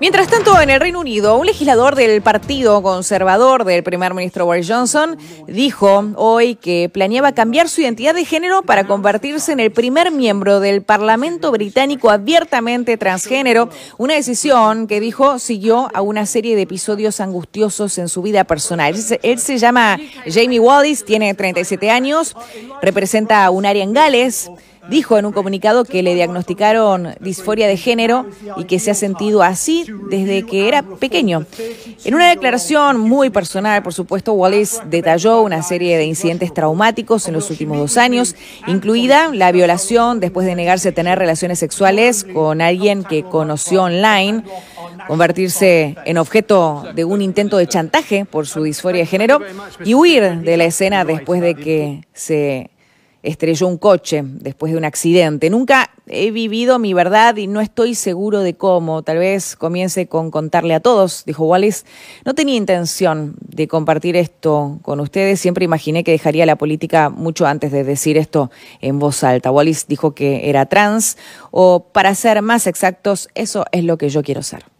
Mientras tanto, en el Reino Unido, un legislador del Partido Conservador del primer ministro Boris Johnson dijo hoy que planeaba cambiar su identidad de género para convertirse en el primer miembro del Parlamento británico abiertamente transgénero, una decisión que dijo siguió a una serie de episodios angustiosos en su vida personal. Él se, llama Jamie Wallis, tiene 37 años, representa un área en Gales dijo en un comunicado que le diagnosticaron disforia de género y que se ha sentido así desde que era pequeño. En una declaración muy personal, por supuesto, Wallis detalló una serie de incidentes traumáticos en los últimos dos años, incluida la violación después de negarse a tener relaciones sexuales con alguien que conoció online convertirse en objeto de un intento de chantaje por su disforia de género y huir de la escena después de que se estrelló un coche después de un accidente. Nunca he vivido mi verdad y no estoy seguro de cómo. Tal vez comience con contarle a todos, dijo Wallis. No tenía intención de compartir esto con ustedes. Siempre imaginé que dejaría la política mucho antes de decir esto en voz alta. Wallis dijo que era trans o, para ser más exactos, eso es lo que yo quiero ser.